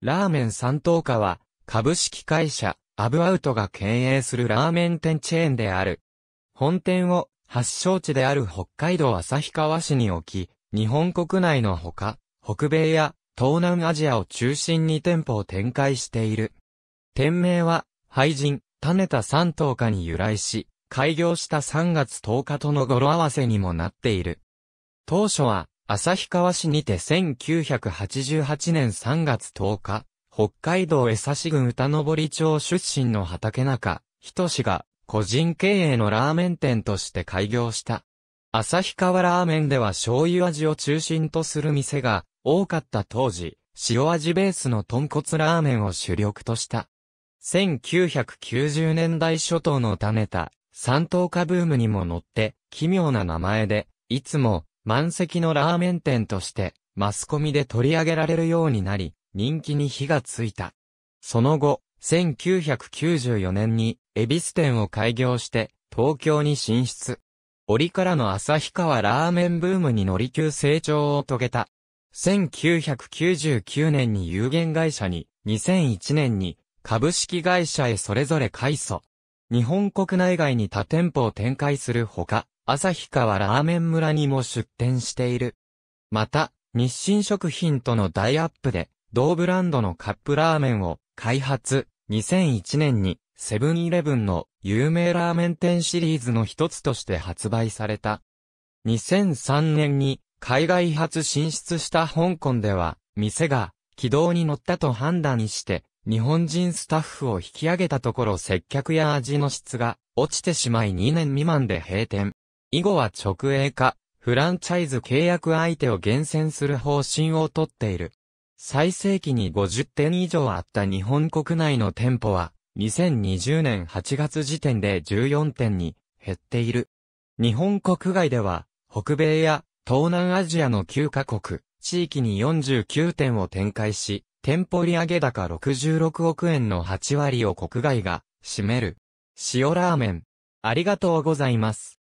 ラーメン三等家は、株式会社、アブアウトが経営するラーメン店チェーンである。本店を、発祥地である北海道旭川市に置き、日本国内のほか、北米や東南アジアを中心に店舗を展開している。店名は、廃人、種田三等家に由来し、開業した3月10日との語呂合わせにもなっている。当初は、旭川市にて1988年3月10日、北海道江差郡歌登町出身の畑中、仁が、個人経営のラーメン店として開業した。旭川ラーメンでは醤油味を中心とする店が多かった当時、塩味ベースの豚骨ラーメンを主力とした。1990年代初頭の種た、三等化ブームにも乗って、奇妙な名前で、いつも、満席のラーメン店として、マスコミで取り上げられるようになり、人気に火がついた。その後、1994年に、恵比寿店を開業して、東京に進出。折からの旭川ラーメンブームに乗り急成長を遂げた。1999年に有限会社に、2001年に株式会社へそれぞれ改祖。日本国内外に多店舗を展開するほか、朝日川ラーメン村にも出店している。また、日清食品との大アップで、同ブランドのカップラーメンを開発、2001年にセブンイレブンの有名ラーメン店シリーズの一つとして発売された。2003年に海外初進出した香港では、店が軌道に乗ったと判断して、日本人スタッフを引き上げたところ接客や味の質が落ちてしまい2年未満で閉店。以後は直営化、フランチャイズ契約相手を厳選する方針をとっている。最盛期に50店以上あった日本国内の店舗は、2020年8月時点で14店に減っている。日本国外では、北米や東南アジアの9カ国、地域に49店を展開し、店舗利上げ高66億円の8割を国外が占める。塩ラーメン。ありがとうございます。